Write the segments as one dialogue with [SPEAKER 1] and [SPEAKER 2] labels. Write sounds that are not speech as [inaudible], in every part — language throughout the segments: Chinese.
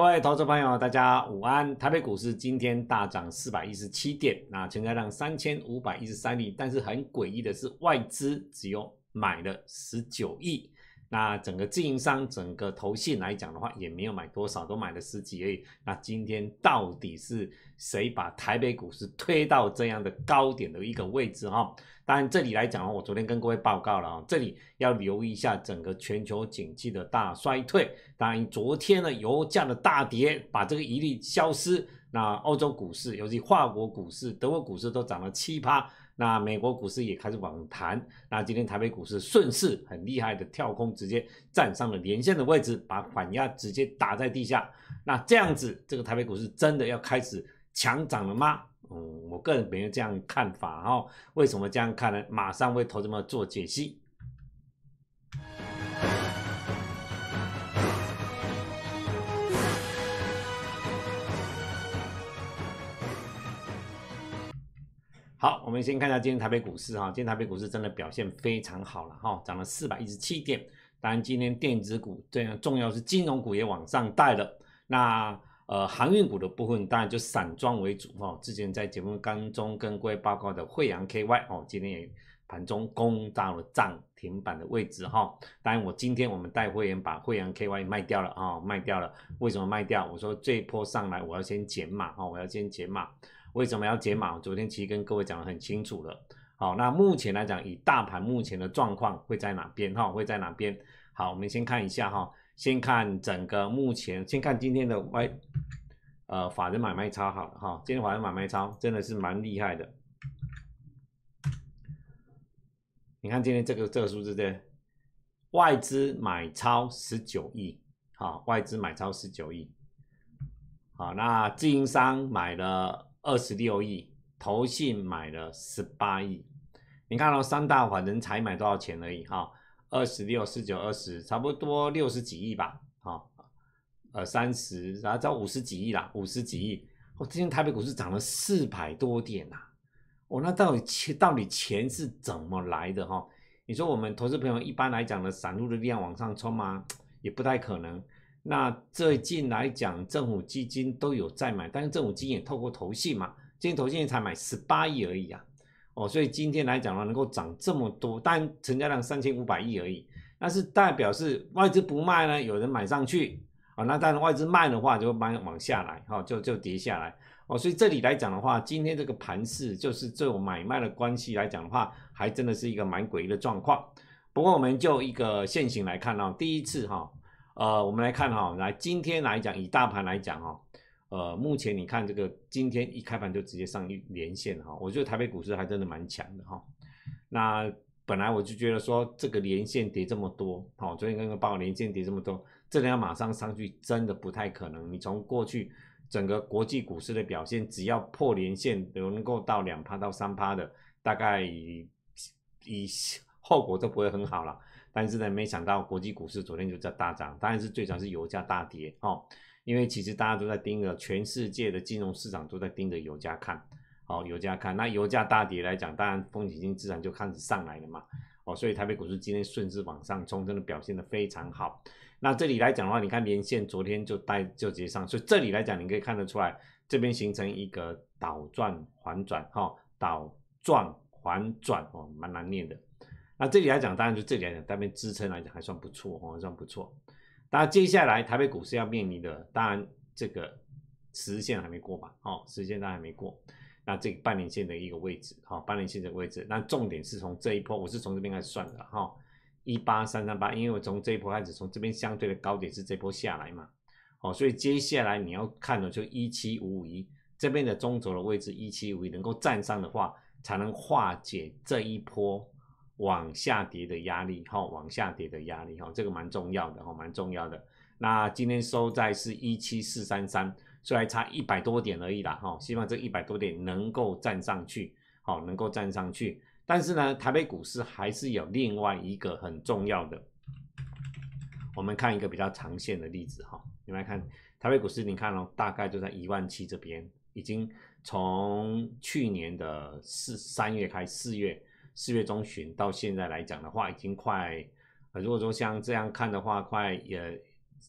[SPEAKER 1] 各位投资朋友，大家午安。台北股市今天大涨四百一十七点，那成交量三千五百一十三亿，但是很诡异的是，外资只有买了十九亿。那整个运营商整个投信来讲的话，也没有买多少，都买了十几亿。那今天到底是谁把台北股市推到这样的高点的一个位置哈？当然这里来讲我昨天跟各位报告了啊，这里要留意一下整个全球景气的大衰退。当然昨天的油价的大跌，把这个疑虑消失。那欧洲股市，尤其跨国股市、德国股市都涨了七趴。那美国股市也开始往弹，那今天台北股市顺势很厉害的跳空，直接站上了连线的位置，把反压直接打在地下。那这样子，这个台北股市真的要开始强涨了吗？嗯，我个人没有这样看法哦。为什么这样看呢？马上为投资者做解析。好，我们先看一下今天台北股市哈，今天台北股市真的表现非常好了哈，涨了四百一十七点。当然，今天电子股最重要是金融股也往上带了。那呃，航运股的部分当然就散装为主哦。之前在节目当中跟各位报告的惠阳 KY 哦，今天也盘中攻到了涨停板的位置哈。当然，我今天我们带会员把惠阳 KY 卖掉了哈，卖掉了。为什么卖掉？我说这一波上来我要先减码哦，我要先减码。为什么要解码？昨天其实跟各位讲得很清楚了。好，那目前来讲，以大盘目前的状况会在哪边？哈，会在哪边？好，我们先看一下哈，先看整个目前，先看今天的外呃法人买卖超好了哈，今天法人买卖超真的是蛮厉害的。你看今天这个这个数字对？外资买超十九亿，好，外资买超十九亿，好，那自营商买了。二十六亿，投信买了十八亿，你看到三大法人才买多少钱而已哈，二十六、十九、二十，差不多六十几亿吧，哈，呃三十，然后到五十几亿啦，五十几亿。我最近台北股市涨了四百多点呐，我那到底钱到底钱是怎么来的哈？你说我们投资朋友一般来讲呢，散户的量往上冲吗？也不太可能。那最近来讲，政府基金都有在买，但是政府基金也透过投信嘛，今天投信才买十八亿而已啊，哦，所以今天来讲呢，能够涨这么多，但成交量三千五百亿而已，那是代表是外资不卖呢，有人买上去啊，那当然外资卖的话就慢慢往下来，哈，就就跌下来，哦，所以这里来讲的话，今天这个盘势就是这种买卖的关系来讲的话，还真的是一个蛮诡异的状况，不过我们就一个现形来看啊，第一次哈。呃，我们来看哈，来今天来讲，以大盘来讲哈，呃，目前你看这个今天一开盘就直接上一连线哈，我觉得台北股市还真的蛮强的哈。那本来我就觉得说这个连线跌这么多，好，昨天刚刚报连线跌这么多，这要马上上去真的不太可能。你从过去整个国际股市的表现，只要破连线能够到两趴到三趴的，大概以后果都不会很好了。但是呢，没想到国际股市昨天就在大涨，当然是最早是油价大跌哦，因为其实大家都在盯着全世界的金融市场都在盯着油价看，哦，油价看，那油价大跌来讲，当然风险性自然就开始上来了嘛，哦，所以台北股市今天顺势往上冲，真的表现的非常好。那这里来讲的话，你看连线昨天就带就直接上，所以这里来讲你可以看得出来，这边形成一个倒转环转哈，倒转环转哦，蛮难念的。那这里来讲，当然就这里来讲，单边支撑来讲还算不错哦，还算不错。然接下来台北股市要面临的，当然这个时线还没过嘛，哦，时线然还没过。那这半年线的一个位置，好，半年线的位置。那重点是从这一波，我是从这边开始算的哈，一八三三八，因为我从这一波开始，从这边相对的高点是这波下来嘛，哦，所以接下来你要看的就一七五五一这边的中轴的位置，一七五五一能够站上的话，才能化解这一波。往下跌的压力，哈，往下跌的压力，哈，这个蛮重要的，哈，蛮重要的。那今天收在是一七四三三，虽然差一百多点而已啦，哈，希望这一百多点能够站上去，好，能够站上去。但是呢，台北股市还是有另外一个很重要的，我们看一个比较长线的例子，哈，你来看台北股市，你看哦，大概就在一万七这边，已经从去年的四三月开四月。四月中旬到现在来讲的话，已经快，呃，如果说像这样看的话，快也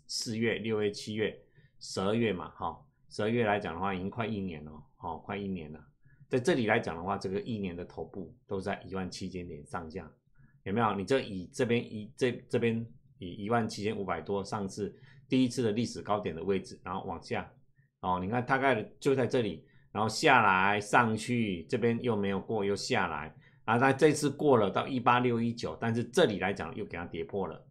[SPEAKER 1] 四月、六月、七月、十二月嘛，哈，十二月来讲的话，已经快一年了，哦，快一年了。在这里来讲的话，这个一年的头部都在一万七千点上下，有没有？你这以这边以这这边以一万七千五百多上次第一次的历史高点的位置，然后往下，哦，你看大概就在这里，然后下来上去，这边又没有过，又下来。啊，那这次过了到一八六一九，但是这里来讲又给它跌破了，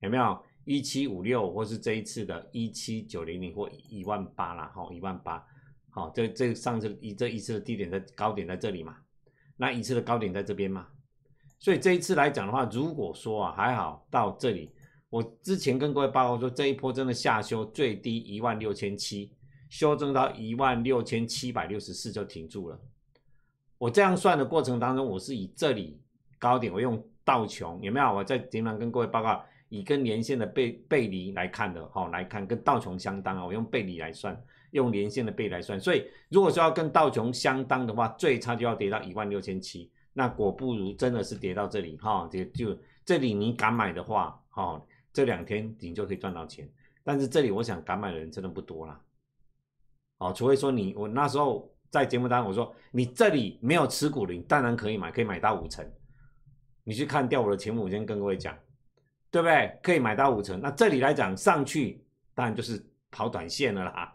[SPEAKER 1] 有没有？一七五六，或是这一次的一七九零零或一万八啦，哦，一万八，好，这这上次一这一次的低点在高点在这里嘛？那一次的高点在这边嘛？所以这一次来讲的话，如果说啊还好到这里，我之前跟各位报告说，这一波真的下修最低一万六千七，修正到一万六千七百六十四就停住了。我这样算的过程当中，我是以这里高点，我用倒琼有没有？我在经常跟各位报告，以跟连线的背背离来看的，哦，来看跟倒琼相当啊，我用背离来算，用连线的背来算，所以如果说要跟倒琼相当的话，最差就要跌到一万六千七。那果不如真的是跌到这里，哈，就就这里你敢买的话，哈，这两天你就可以赚到钱。但是这里我想敢买的人真的不多了，哦，除非说你我那时候。在节目当中我说你这里没有持股你当然可以买，可以买到五成。你去看掉我的节目，我先跟各位讲，对不对？可以买到五成。那这里来讲上去，当然就是跑短线的啦，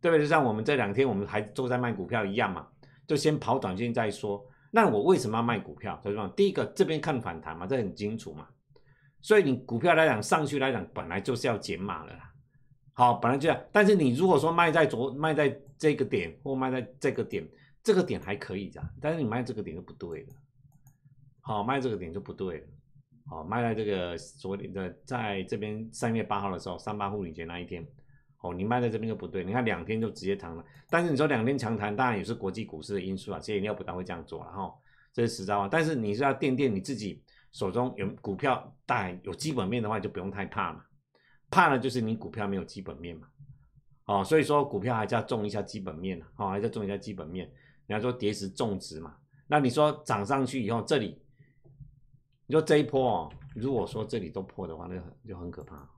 [SPEAKER 1] 对不对？就像我们这两天我们还都在卖股票一样嘛，就先跑短线再说。那我为什么要卖股票？所以说，第一个，这边看反弹嘛，这很清楚嘛。所以你股票来讲上去来讲，本来就是要减码的啦。好，本来就这样。但是你如果说卖在昨卖在。这个点或卖在这个点，这个点还可以的，但是你卖这个点就不对了，好卖这个点就不对了，好卖在这个昨天的在这边三月八号的时候，三八妇女节那一天，哦你卖在这边就不对，你看两天就直接涨了，但是你说两天强谈，当然也是国际股市的因素啊，其以你要不大会这样做，然后这是实招啊，但是你是要垫垫你自己手中有股票，当然有基本面的话就不用太怕嘛，怕了就是你股票没有基本面嘛。哦，所以说股票还是要重一下基本面了，哈，还是要重一下基本面。人家说跌时重值嘛，那你说涨上去以后，这里，你说这一波哦，如果说这里都破的话，那就很可怕。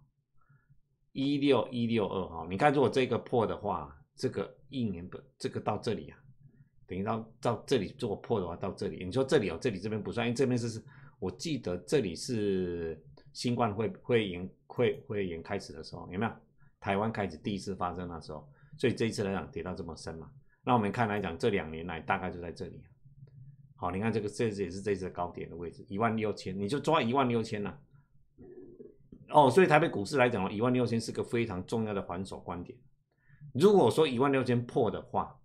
[SPEAKER 1] 一六一六二哈，你看如果这个破的话，这个一年不这个到这里啊，等于到到这里做破的话，到这里，你说这里哦，这里这边不算，因为这边是是，我记得这里是新冠会会迎会会迎开始的时候，有没有？台湾开始第一次发生的时候，所以这一次来讲跌到这么深嘛，那我们看来讲这两年来大概就在这里。好，你看这个，这也是这次高点的位置，一万六千，你就抓一万六千了。哦，所以台北股市来讲一万六千是个非常重要的反手观点。如果说一万六千破的话，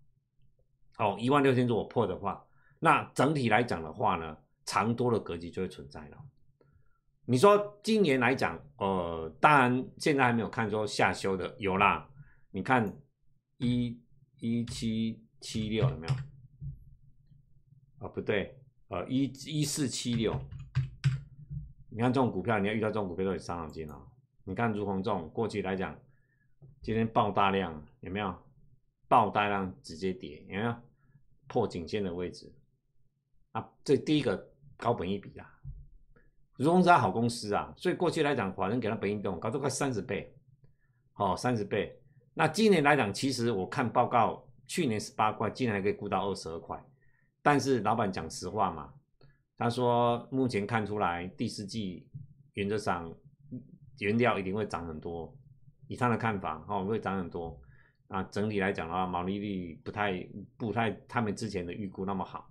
[SPEAKER 1] 哦，一万六千如果破的话，那整体来讲的话呢，长多的格局就会存在了。你说今年来讲，呃，当然现在还没有看出下修的有啦。你看一一七七六有没有？哦，不对，呃，一一四七六。你看这种股票，你要遇到这种股票都得伤脑筋哦。你看如虹这种，过去来讲，今天爆大量有没有？爆大量直接跌有没有？破颈线的位置，啊，这第一个高本一笔啊。如融是好公司啊，所以过去来讲，华人给它本映动高都快三十倍，哦，三十倍。那今年来讲，其实我看报告，去年十八块，今年还可以估到二十二块。但是老板讲实话嘛，他说目前看出来第四季原则上原料一定会涨很多，以他的看法哦，会涨很多。啊，整体来讲的话，毛利率不太不太他们之前的预估那么好。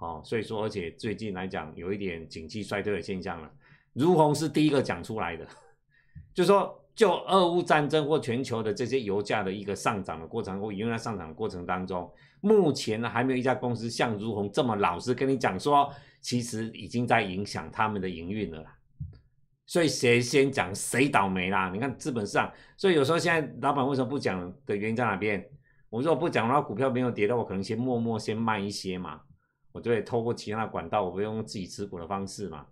[SPEAKER 1] 哦，所以说，而且最近来讲，有一点景气衰退的现象了。如虹是第一个讲出来的，[laughs] 就说就俄乌战争或全球的这些油价的一个上涨的过程或营运上涨的过程当中，目前呢还没有一家公司像如虹这么老实跟你讲说，其实已经在影响他们的营运了。所以谁先讲谁倒霉啦？你看资本市场，所以有时候现在老板为什么不讲的原因在哪边？我如果不讲的话，股票没有跌的我可能先默默先卖一些嘛。我就会透过其他管道，我不用自己持股的方式嘛，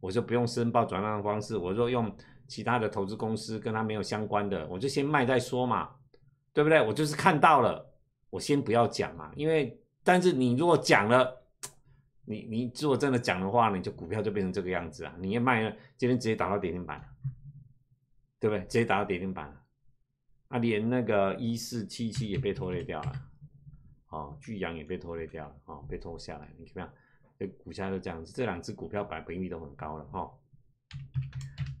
[SPEAKER 1] 我就不用申报转让的方式，我就用其他的投资公司，跟他没有相关的，我就先卖再说嘛，对不对？我就是看到了，我先不要讲嘛，因为但是你如果讲了，你你如果真的讲的话呢，你就股票就变成这个样子啊，你一卖了，今天直接打到跌停板了，对不对？直接打到跌停板了，啊，连那个一四七七也被拖累掉了。哦，巨阳也被拖累掉了，哦，被拖下来，你看，这股价就这样子，这两只股票百平率都很高了，哈。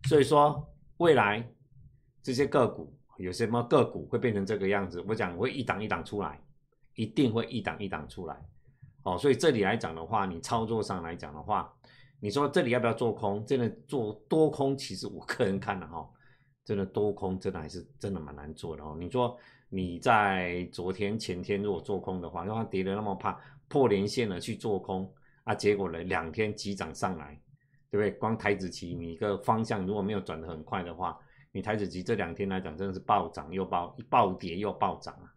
[SPEAKER 1] 所以说，未来这些个股有什么个股会变成这个样子？我讲会一档一档出来，一定会一档一档出来。哦，所以这里来讲的话，你操作上来讲的话，你说这里要不要做空？真的做多空，其实我个人看的哈，真的多空真的还是真的蛮难做的哦。你说？你在昨天、前天如果做空的话，让它跌得那么怕破连线了去做空啊，结果呢两天急涨上来，对不对？光台子期你一个方向如果没有转得很快的话，你台子期这两天来讲真的是暴涨又暴一暴跌又暴涨啊！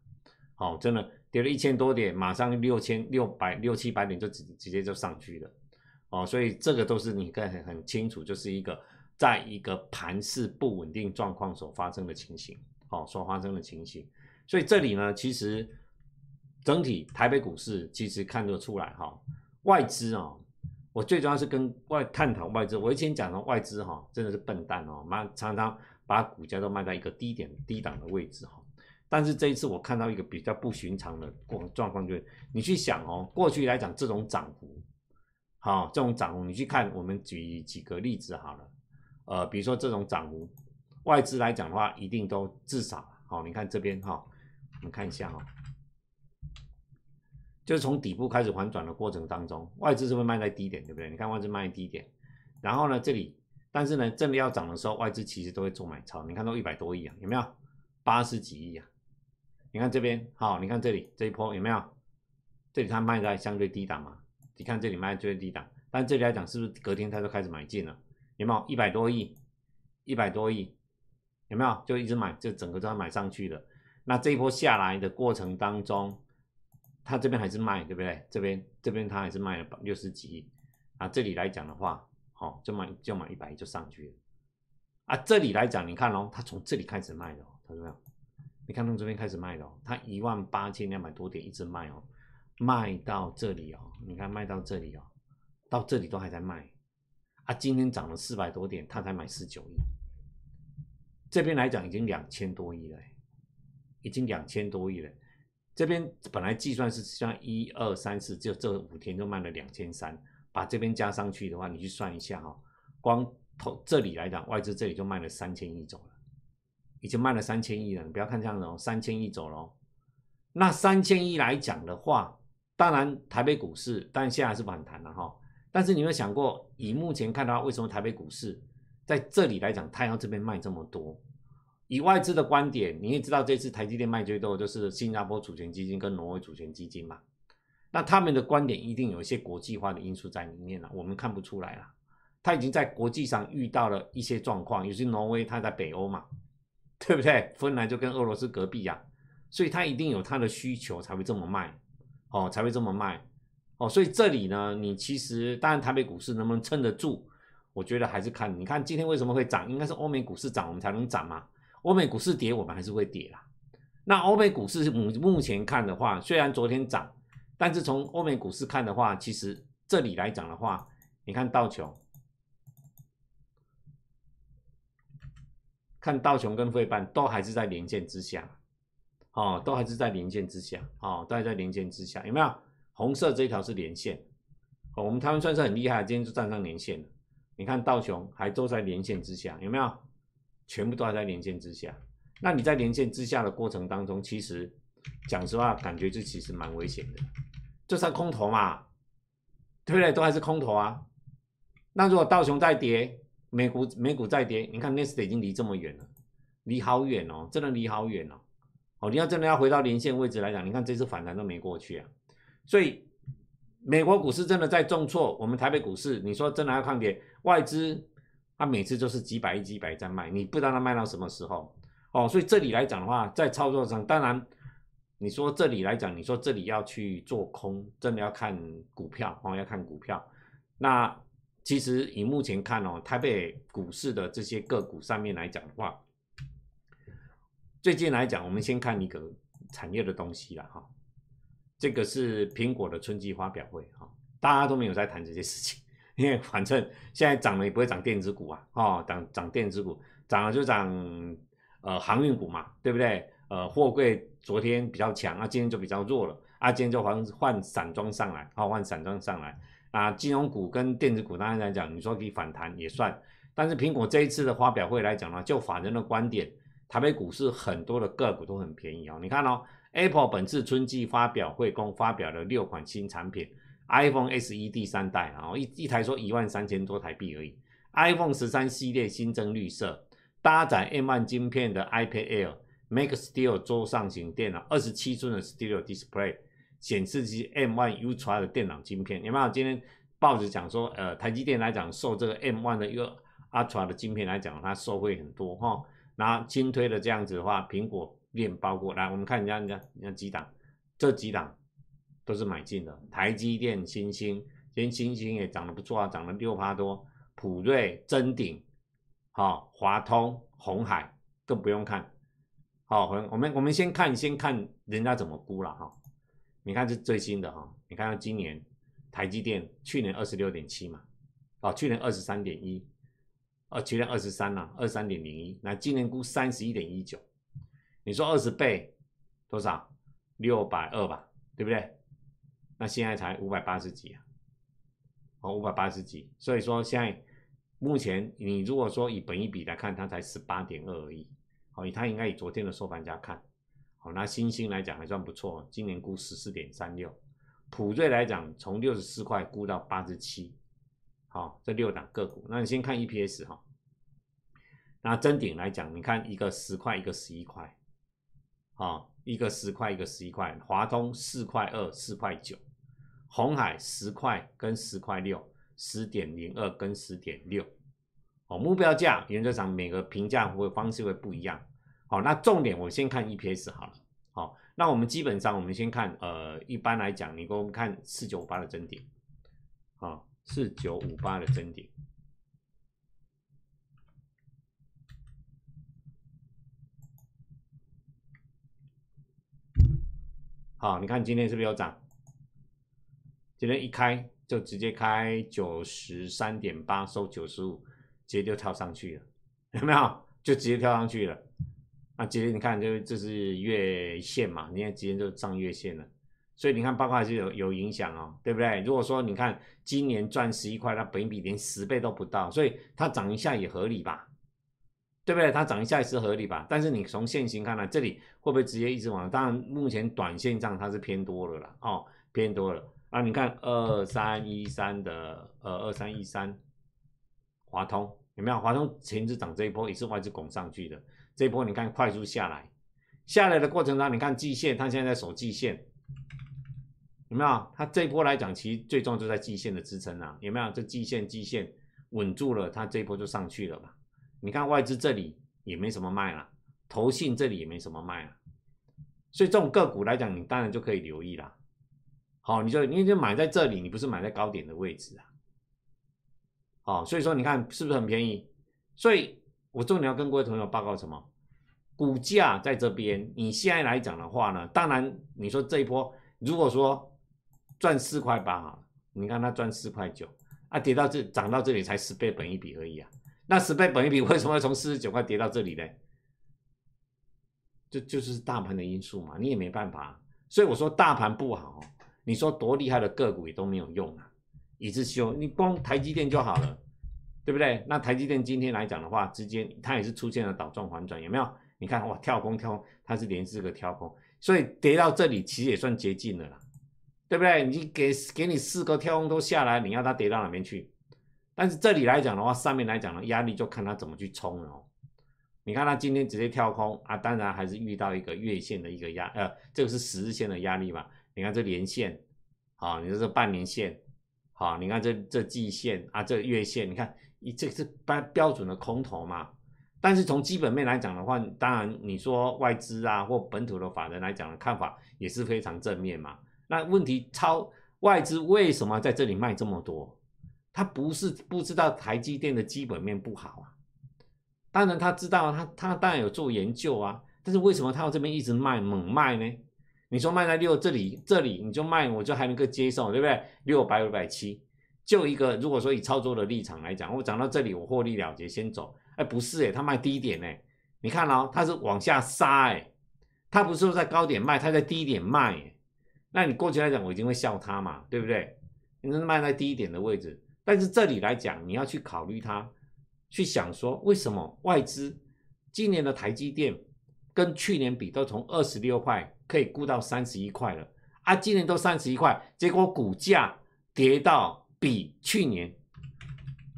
[SPEAKER 1] 哦，真的跌了一千多点，马上六千六百六七百点就直直接就上去了哦，所以这个都是你看很很清楚，就是一个在一个盘势不稳定状况所发生的情形，哦，所发生的情形。所以这里呢，其实整体台北股市其实看得出来哈，外资啊，我最重要是跟外探讨外资。我以前讲的外资哈，真的是笨蛋哦，蛮常常把股价都卖到一个低点、低档的位置哈。但是这一次我看到一个比较不寻常的过状况，就是你去想哦，过去来讲这种涨幅，好，这种涨幅你去看，我们举几个例子好了，呃，比如说这种涨幅，外资来讲的话，一定都至少好，你看这边哈。看一下哈，就是从底部开始反转的过程当中，外资是会卖在低点，对不对？你看外资卖在低点，然后呢这里，但是呢，这里要涨的时候，外资其实都会做买超。你看到一百多亿啊，有没有？八十几亿啊？你看这边，好，你看这里这一波有没有？这里它卖在相对低档嘛？你看这里卖在最低档，但这里来讲是不是隔天它就开始买进了？有没有？一百多亿，一百多亿，有没有？就一直买，就整个都要买上去了。那这一波下来的过程当中，他这边还是卖，对不对？这边这边他还是卖了六十几亿啊。这里来讲的话，好，就买就买一百亿就上去了啊。这里来讲，你看哦，他从这里开始卖的，他到没有？你看从这边开始卖的哦，他一万八千两百多点一直卖哦，卖到这里哦，你看卖到这里哦，到这里都还在卖啊。今天涨了四百多点，他才买十九亿，这边来讲已经两千多亿了。已经两千多亿了，这边本来计算是像一二三四，就这五天就卖了两千三，把这边加上去的话，你去算一下哈，光投这里来讲，外资这里就卖了三千亿走了，已经卖了三千亿了，你不要看这样子哦，三千亿走了，那三千亿来讲的话，当然台北股市，但现在还是反弹了哈，但是你有没有想过，以目前看到为什么台北股市在这里来讲，太阳这边卖这么多？以外资的观点，你也知道，这次台积电卖最多就是新加坡主权基金跟挪威主权基金嘛。那他们的观点一定有一些国际化的因素在里面了，我们看不出来了。他已经在国际上遇到了一些状况，尤其挪威，他在北欧嘛，对不对？芬兰就跟俄罗斯隔壁呀，所以他一定有他的需求才会这么卖哦，才会这么卖哦。所以这里呢，你其实当然台北股市能不能撑得住，我觉得还是看你看今天为什么会涨，应该是欧美股市涨，我们才能涨嘛。欧美股市跌，我们还是会跌啦。那欧美股市目目前看的话，虽然昨天涨，但是从欧美股市看的话，其实这里来讲的话，你看道琼，看道琼跟费办都还是在连线之下，哦，都还是在连线之下，哦，都在连线之下，有没有？红色这一条是连线，我们台湾算是很厉害，今天就站上连线了。你看道琼还都在连线之下，有没有？全部都还在连线之下，那你在连线之下的过程当中，其实讲实话，感觉这其实蛮危险的，就算空头嘛，对不对？都还是空头啊。那如果道琼再跌，美股美股再跌，你看 n e s t 已经离这么远了，离好远哦，真的离好远哦。哦，你要真的要回到连线位置来讲，你看这次反弹都没过去啊。所以美国股市真的在重挫，我们台北股市，你说真的要抗跌，外资。他每次都是几百亿、几百亿在卖，你不知道他卖到什么时候哦。所以这里来讲的话，在操作上，当然你说这里来讲，你说这里要去做空，真的要看股票哦，要看股票。那其实以目前看哦，台北股市的这些个股上面来讲的话，最近来讲，我们先看一个产业的东西了哈。这个是苹果的春季发表会哈，大家都没有在谈这些事情。因为反正现在涨了也不会涨电子股啊，哦涨涨电子股涨了就涨呃航运股嘛，对不对？呃货柜昨天比较强啊，今天就比较弱了啊，今天就换换散装上来啊，换散装上来啊。金融股跟电子股当然来讲，你说以反弹也算，但是苹果这一次的发表会来讲呢，就法人的观点，台北股市很多的个股都很便宜啊。你看哦，Apple 本次春季发表会共发表了六款新产品。iPhone SE 第三代，啊，一一台说一万三千多台币而已。iPhone 十三系列新增绿色，搭载 M1 芯片的 iPad a i r m a x Studio 桌上型电脑，二十七寸的 Studio Display 显示器，M1 Ultra 的电脑芯片。有没有？今天报纸讲说，呃，台积电来讲，受这个 M1 的一个 Ultra 的芯片来讲，它受惠很多哈。那新推的这样子的话，苹果面包过来，我们看一下人家，人家几档，这几档。都是买进的，台积电、新兴，今天新兴也涨得不错啊，涨了六多。普瑞、臻鼎，好，华通、红海，更不用看。好，我们我们先看先看人家怎么估了哈。你看这最新的哈，你看今年台积电去年二十六点七嘛，哦，去年二十三点一，哦，去年二十三啦，二三点零一，那今年估三十一点一九，你说二十倍多少？六百二吧，对不对？那现在才五百八十几啊，哦，五百八十几，所以说现在目前你如果说以本一比来看，它才十八点二而已，好，它应该以昨天的收盘价看，好，那星星来讲还算不错，今年估十四点三六，普瑞来讲从六十四块估到八十七，好，这六档个股，那你先看 EPS 哈，那真顶来讲，你看一个十块，一个十一块，啊，一个十块，一个十一块，华通四块二，四块九。红海十块跟十块六，十点零二跟十点六，哦，目标价原则上每个评价方式会不一样。好，那重点我先看 EPS 好了。好，那我们基本上我们先看，呃，一般来讲，你给我们看四九五八的增顶，哦，四九五八的增顶，好，你看今天是不是有涨？别人一开就直接开九十三点八，收九十五，直接就跳上去了，[laughs] 有没有？就直接跳上去了。那直接你看，就这是月线嘛？你看直接就上月线了。所以你看八块是有有影响哦，对不对？如果说你看今年赚十一块，那本比连十倍都不到，所以它涨一下也合理吧？对不对？它涨一下也是合理吧？但是你从现行看呢，这里会不会直接一直往？当然，目前短线上它是偏多了啦，哦，偏多了。啊，你看二三一三的呃二三一三，华通有没有？华通前期涨这一波也是外资拱上去的，这一波你看快速下来，下来的过程中你看季线，它现在守季线有没有？它这一波来讲其实最重要就在季线的支撑啊，有没有？这季线季线稳住了，它这一波就上去了嘛。你看外资这里也没什么卖了，投信这里也没什么卖了，所以这种个股来讲，你当然就可以留意啦。好，你就你就买在这里，你不是买在高点的位置啊？好，所以说你看是不是很便宜？所以，我重点要跟各位朋友报告什么？股价在这边，你现在来讲的话呢，当然你说这一波如果说赚四块八哈，你看它赚四块九啊，跌到这涨到这里才十倍本一笔而已啊。那十倍本一笔为什么要从四十九块跌到这里呢？就就是大盘的因素嘛，你也没办法。所以我说大盘不好。你说多厉害的个股也都没有用啊，以至修，你光台积电就好了，对不对？那台积电今天来讲的话，直接它也是出现了倒转反转，有没有？你看哇，跳空跳空，它是连四个跳空，所以跌到这里其实也算接近了啦，对不对？你给给你四个跳空都下来，你要它跌到哪边去？但是这里来讲的话，上面来讲的压力就看它怎么去冲了。你看它今天直接跳空啊，当然还是遇到一个月线的一个压，呃，这个是十日线的压力嘛。你看这连线，好，你说这半年线，好，你看这这季线啊，这月线，你看，你这是标标准的空头嘛？但是从基本面来讲的话，当然你说外资啊或本土的法人来讲的看法也是非常正面嘛。那问题超外资为什么在这里卖这么多？他不是不知道台积电的基本面不好啊，当然他知道，他他当然有做研究啊，但是为什么他要这边一直卖猛卖呢？你说卖在六这里，这里你就卖，我就还能够接受，对不对？六百五百七，就一个。如果说以操作的立场来讲，我涨到这里我获利了结先走。哎，不是哎，他卖低点哎，你看哦，他是往下杀哎，他不是说在高点卖，他在低点卖哎。那你过去来讲，我一定会笑他嘛，对不对？你卖在低点的位置，但是这里来讲，你要去考虑他，去想说为什么外资今年的台积电跟去年比，都从二十六块。可以估到三十一块了啊！今年都三十一块，结果股价跌到比去年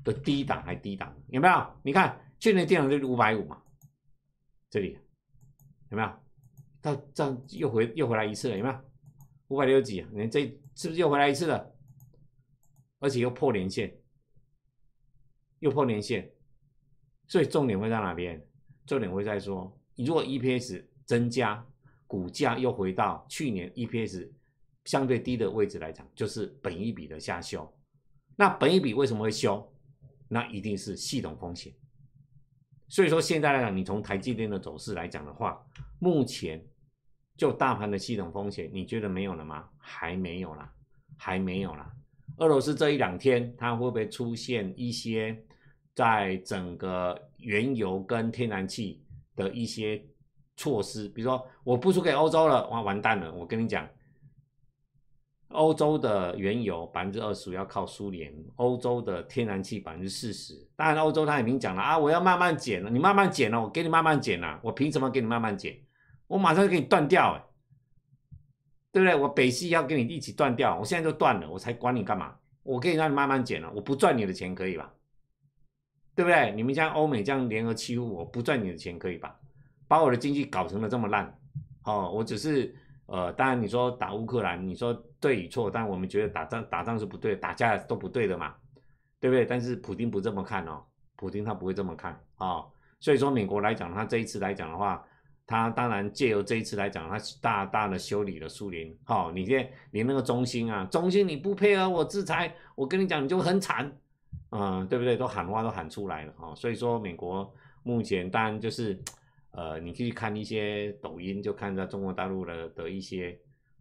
[SPEAKER 1] 的低档还低档，有没有？你看去年低档就是五百五嘛，这里有没有？到这样又回又回来一次了，有没有？五百六几？你这是不是又回来一次了？而且又破连线，又破连线，所以重点会在哪边？重点会在说，你如果 EPS 增加。股价又回到去年 EPS 相对低的位置来讲，就是本一笔的下修。那本一笔为什么会修？那一定是系统风险。所以说现在来讲，你从台积电的走势来讲的话，目前就大盘的系统风险，你觉得没有了吗？还没有啦，还没有啦。俄罗斯这一两天，它会不会出现一些在整个原油跟天然气的一些？措施，比如说我不出给欧洲了，完完蛋了。我跟你讲，欧洲的原油百分之二十五要靠苏联，欧洲的天然气百分之四十。当然，欧洲他已经讲了啊，我要慢慢减了，你慢慢减了，我给你慢慢减了，我凭什么给你慢慢减？我马上就给你断掉，哎，对不对？我北溪要跟你一起断掉，我现在就断了，我才管你干嘛？我可以让你慢慢减了，我不赚你的钱可以吧？对不对？你们像欧美这样联合欺负我，不赚你的钱可以吧？把我的经济搞成了这么烂，哦，我只是，呃，当然你说打乌克兰，你说对与错，但我们觉得打仗打仗是不对，打架都不对的嘛，对不对？但是普京不这么看哦，普京他不会这么看啊，所以说美国来讲，他这一次来讲的话，他当然借由这一次来讲，他大大的修理了苏联。哦，你这你那个中心啊，中心你不配合我制裁，我跟你讲你就很惨，嗯，对不对？都喊话都喊出来了哈，所以说美国目前当然就是。呃，你去看一些抖音，就看到中国大陆的的一些，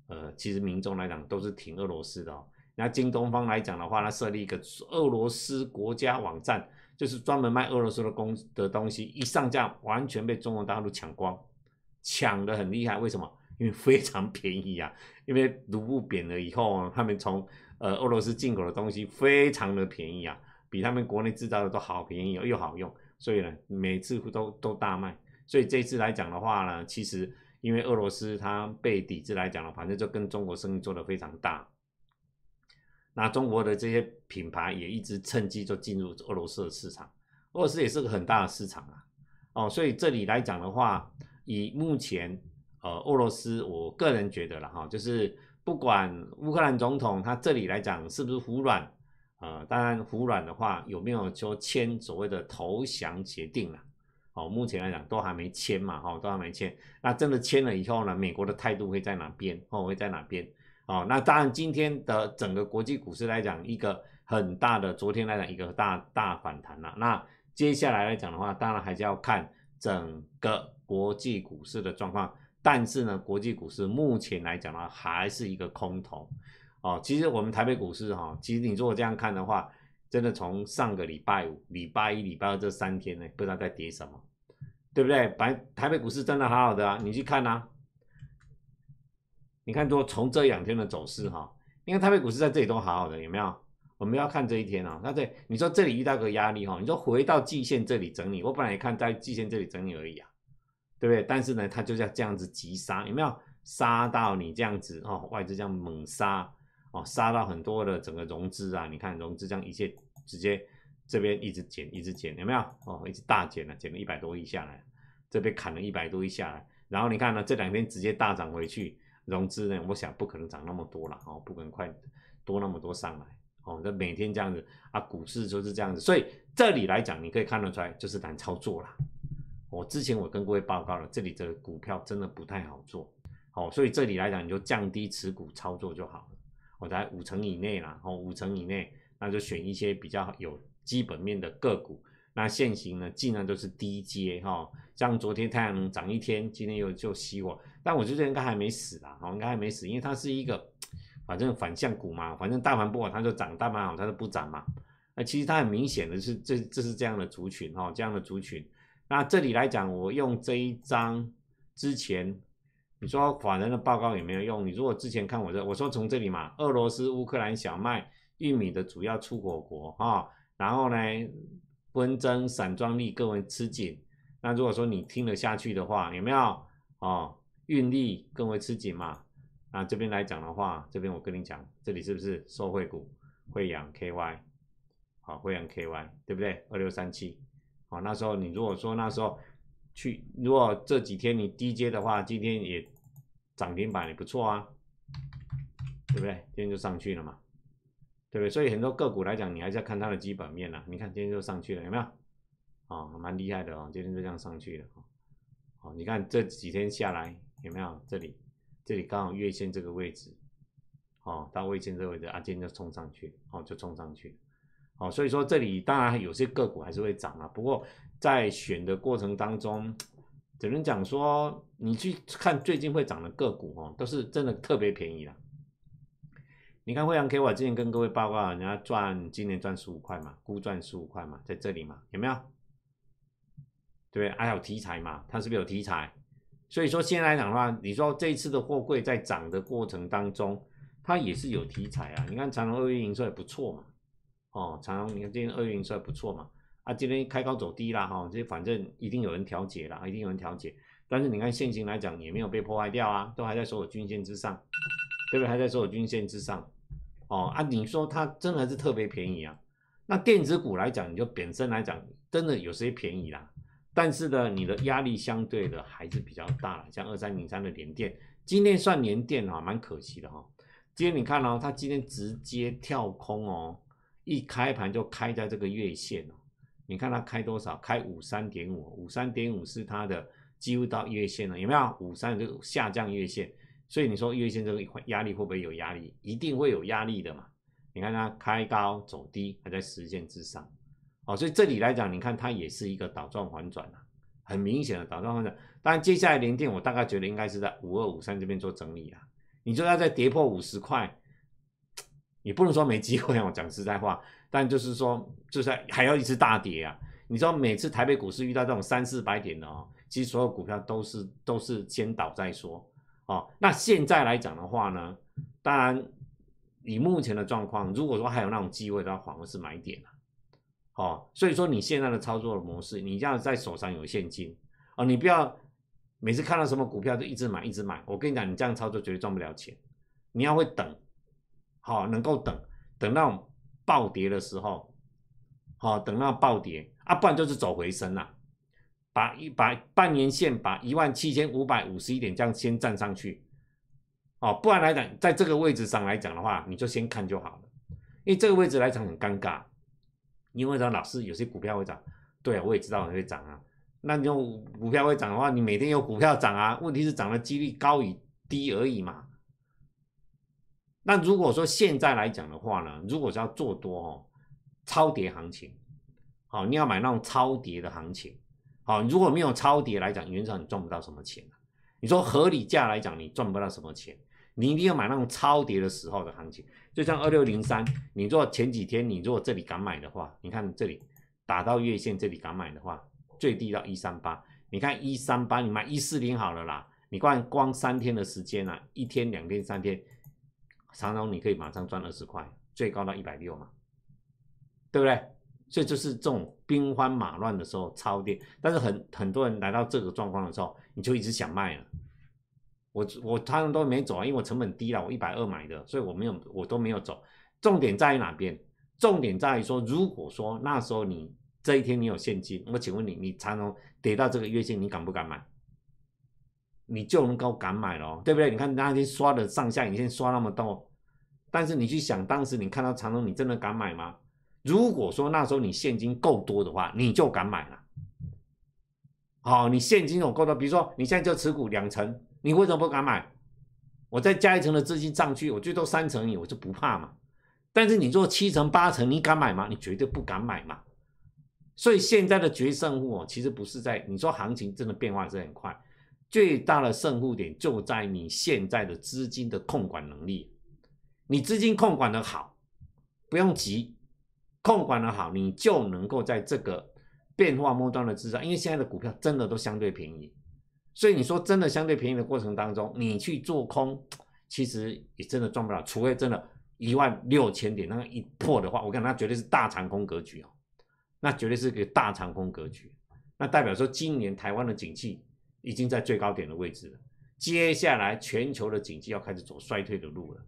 [SPEAKER 1] 呃，其实民众来讲都是挺俄罗斯的。那京东方来讲的话，它设立一个俄罗斯国家网站，就是专门卖俄罗斯的公的东西，一上架完全被中国大陆抢光，抢的很厉害。为什么？因为非常便宜啊！因为卢布贬了以后，他们从呃俄罗斯进口的东西非常的便宜啊，比他们国内制造的都好便宜又好用，所以呢，每次都都大卖。所以这次来讲的话呢，其实因为俄罗斯它被抵制来讲了，反正就跟中国生意做得非常大。那中国的这些品牌也一直趁机就进入俄罗斯的市场，俄罗斯也是个很大的市场啊。哦，所以这里来讲的话，以目前呃俄罗斯，我个人觉得了哈，就是不管乌克兰总统他这里来讲是不是服软，呃，当然服软的话有没有说签所谓的投降协定啊？哦，目前来讲都还没签嘛，哈，都还没签。那真的签了以后呢，美国的态度会在哪边？哦，会在哪边？哦，那当然，今天的整个国际股市来讲，一个很大的，昨天来讲一个大大反弹了。那接下来来讲的话，当然还是要看整个国际股市的状况。但是呢，国际股市目前来讲呢，还是一个空头。哦，其实我们台北股市哈，其实你如果这样看的话。真的从上个礼拜五、礼拜一、礼拜二这三天呢，不知道在跌什么，对不对？白台北股市真的好好的啊，你去看啊，你看多从这两天的走势哈，因为台北股市在这里都好好的，有没有？我们要看这一天啊，那对你说这里遇到个压力哈，你说回到季线这里整理，我本来也看在季线这里整理而已啊，对不对？但是呢，它就是要这样子急杀，有没有？杀到你这样子哦，外资这样猛杀。哦，杀到很多的整个融资啊！你看融资这样一切直接这边一直减，一直减，有没有？哦，一直大减了，减了一百多亿下来，这边砍了一百多亿下来。然后你看呢，这两天直接大涨回去，融资呢，我想不可能涨那么多了哦，不可能快多那么多上来哦。这每天这样子啊，股市就是这样子。所以这里来讲，你可以看得出来就是难操作了。我之前我跟各位报告了，这里的股票真的不太好做哦。所以这里来讲，你就降低持股操作就好了。我在五成以内啦，哦，五成以内，那就选一些比较有基本面的个股。那现行呢，尽量都是低阶哈，像昨天太阳能涨一天，今天又就熄火。但我觉得应该还没死啦，哦，应该还没死，因为它是一个反正反向股嘛，反正大盘不好它就涨，大盘好它就不涨嘛。那其实它很明显的是，这这是这样的族群哈，这样的族群。那这里来讲，我用这一张之前。说法人的报告也没有用？你如果之前看我这，我说从这里嘛，俄罗斯、乌克兰小麦、玉米的主要出口国啊，然后呢，温增散装粒更为吃紧。那如果说你听得下去的话，有没有？哦，运力更为吃紧嘛。那这边来讲的话，这边我跟你讲，这里是不是受惠股？惠阳 KY，好，惠阳 KY，对不对？二六三七，好，那时候你如果说那时候去，如果这几天你低阶的话，今天也。涨停板也不错啊，对不对？今天就上去了嘛，对不对？所以很多个股来讲，你还是要看它的基本面啊。你看今天就上去了，有没有？哦，蛮厉害的哦，今天就这样上去了。哦，你看这几天下来有没有？这里，这里刚好月线这个位置，哦，到位线这个位置啊，今天就冲上去，哦，就冲上去。哦，所以说这里当然有些个股还是会涨啊，不过在选的过程当中。只能讲说，你去看最近会涨的个股哦，都是真的特别便宜的。你看惠阳 K 五之前跟各位报告，人家赚今年赚十五块嘛，估赚十五块嘛，在这里嘛，有没有？对不对？还有题材嘛，它是不是有题材？所以说，在来讲的话，你说这一次的货柜在涨的过程当中，它也是有题材啊。你看长隆二月营收也不错嘛，哦，长隆你看今天二月营收还不错嘛。啊，今天开高走低啦，哈，这反正一定有人调解了，一定有人调解。但是你看，现行来讲也没有被破坏掉啊，都还在所有均线之上，对不对？还在所有均线之上。哦啊，你说它真的是特别便宜啊？那电子股来讲，你就本身来讲，真的有些便宜啦。但是呢，你的压力相对的还是比较大。像二三零三的连电，今天算连电啊，蛮可惜的哈。今天你看哦，它今天直接跳空哦，一开盘就开在这个月线哦。你看它开多少？开五三点五，五三点五是它的几乎到月线了，有没有？五三就下降月线，所以你说月线这个压力会不会有压力？一定会有压力的嘛。你看它开高走低，还在实线之上，哦，所以这里来讲，你看它也是一个倒转反转啊，很明显的倒转反转。但然接下来零点，我大概觉得应该是在五二五三这边做整理啊。你说它再跌破五十块，[tsk] 也不能说没机会啊，讲实在话。但就是说，就是还要一次大跌啊！你知道，每次台北股市遇到这种三四百点的啊，其实所有股票都是都是先倒再说啊。那现在来讲的话呢，当然以目前的状况，如果说还有那种机会，的话，反而是买点了。哦，所以说你现在的操作的模式，你要在手上有现金啊，你不要每次看到什么股票就一直买一直买。我跟你讲，你这样操作绝对赚不了钱。你要会等，好，能够等等到。暴跌的时候，好等到暴跌啊，不然就是走回升了。把一把半年线，把一万七千五百五十一点这样先站上去，哦，不然来讲，在这个位置上来讲的话，你就先看就好了。因为这个位置来讲很尴尬，因为讲老是有些股票会涨，对，我也知道会涨啊。那用股票会涨的话，你每天有股票涨啊，问题是涨的几率高与低而已嘛。那如果说现在来讲的话呢，如果是要做多哦，超跌行情，好，你要买那种超跌的行情，好，如果没有超跌来讲，原则上你赚不到什么钱啊。你说合理价来讲，你赚不到什么钱，你一定要买那种超跌的时候的行情。就像二六零三，你做前几天，你如果这里敢买的话，你看这里打到月线，这里敢买的话，最低到一三八，你看一三八，你买一四零好了啦。你光光三天的时间啊，一天、两天、三天。长荣你可以马上赚二十块，最高到一百六嘛，对不对？所以就是这种兵荒马乱的时候超跌，但是很很多人来到这个状况的时候，你就一直想卖了。我我他们都没走，啊，因为我成本低了，我一百二买的，所以我没有我都没有走。重点在于哪边？重点在于说，如果说那时候你这一天你有现金，我请问你，你长龙跌到这个月线，你敢不敢买？你就能够敢买了，对不对？你看那天刷的上下，影线刷那么多，但是你去想，当时你看到长龙，你真的敢买吗？如果说那时候你现金够多的话，你就敢买了。好，你现金有够多，比如说你现在就持股两成，你为什么不敢买？我再加一层的资金上去，我最多三成你我就不怕嘛。但是你做七成八成，你敢买吗？你绝对不敢买嘛。所以现在的决胜户哦，其实不是在你说行情真的变化是很快。最大的胜负点就在你现在的资金的控管能力。你资金控管的好，不用急，控管的好，你就能够在这个变化末端的制造。因为现在的股票真的都相对便宜，所以你说真的相对便宜的过程当中，你去做空，其实也真的赚不了。除非真的一万六千点那个一破的话，我看那绝对是大长空格局，那绝对是个大长空格局。那代表说今年台湾的景气。已经在最高点的位置了，接下来全球的景气要开始走衰退的路了。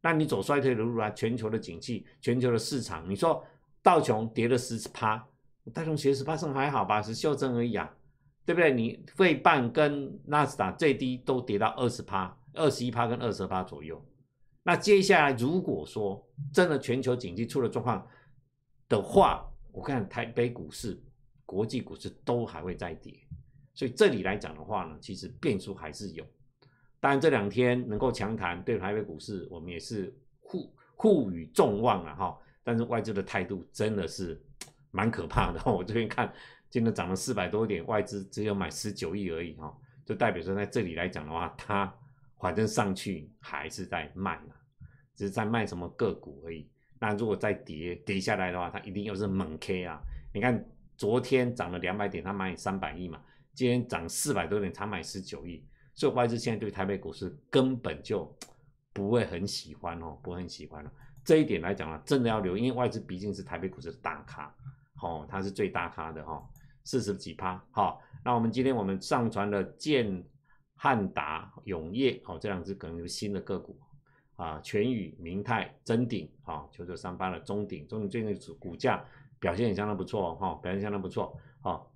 [SPEAKER 1] 那你走衰退的路啊，全球的景气，全球的市场，你说道琼跌了十趴，道琼跌十趴算还好吧，是修正而已啊，对不对？你费半跟纳斯达最低都跌到二十趴、二十一趴跟二十趴左右。那接下来如果说真的全球景气出了状况的话，我看台北股市、国际股市都还会再跌。所以这里来讲的话呢，其实变数还是有。当然这两天能够强谈，对台北股市我们也是互互予众望了哈。但是外资的态度真的是 [tsk] 蛮可怕的。我这边看今天涨了四百多点，外资只有买十九亿而已哈，就代表说在这里来讲的话，它反正上去还是在卖嘛，只是在卖什么个股而已。那如果再跌跌下来的话，它一定又是猛 K 啊。你看昨天涨了两百点，它买三百亿嘛。今天涨四百多点，才买十九亿，所以外资现在对台北股市根本就 [tsk] 不会很喜欢哦，不会很喜欢了。这一点来讲啊，真的要留，因为外资毕竟是台北股市的大咖，哦，它是最大咖的哈，四十几趴哈。那我们今天我们上传了建汉达、永业哦，这两只可能是新的个股啊，全宇、明泰、真鼎啊，九九三八的中鼎，中鼎最近股股价表现也相当不错哈，表现相当不错。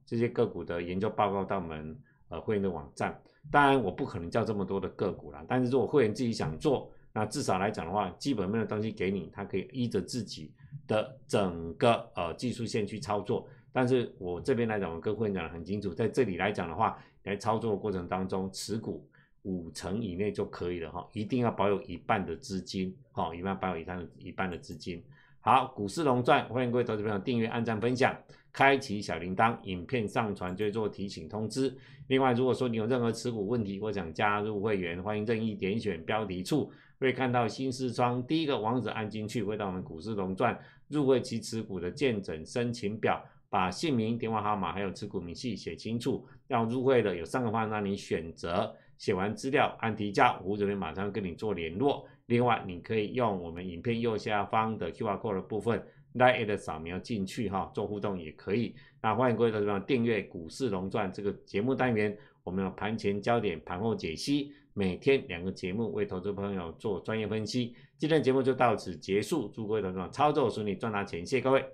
[SPEAKER 1] 这些个股的研究报告到我们呃会员的网站，当然我不可能叫这么多的个股啦。但是如果会员自己想做，那至少来讲的话，基本面的东西给你，他可以依着自己的整个呃技术线去操作。但是我这边来讲，我跟会员讲很清楚，在这里来讲的话，来操作的过程当中，持股五成以内就可以了哈，一定要保有一半的资金哈，一定要保有一半的一半的资金。好，股市龙钻，欢迎各位投资朋友订阅、按赞、分享。开启小铃铛，影片上传就会做提醒通知。另外，如果说你有任何持股问题，或想加入会员，欢迎任意点选标题处，会看到新视窗第一个网址按进去，会到我们股市龙钻入会及持股的见证申请表，把姓名、电话号码还有持股明细写清楚。要入会的有三个方案让你选择，写完资料按提交，胡主任马上跟你做联络。另外，你可以用我们影片右下方的 QR code 部分。i 来 A 的扫描进去哈，做互动也可以。那欢迎各位投资朋友订阅《股市龙传》这个节目单元，我们有盘前焦点、盘后解析，每天两个节目为投资朋友做专业分析。今天节目就到此结束，祝各位投资朋友操作顺利，赚大钱！谢谢各位。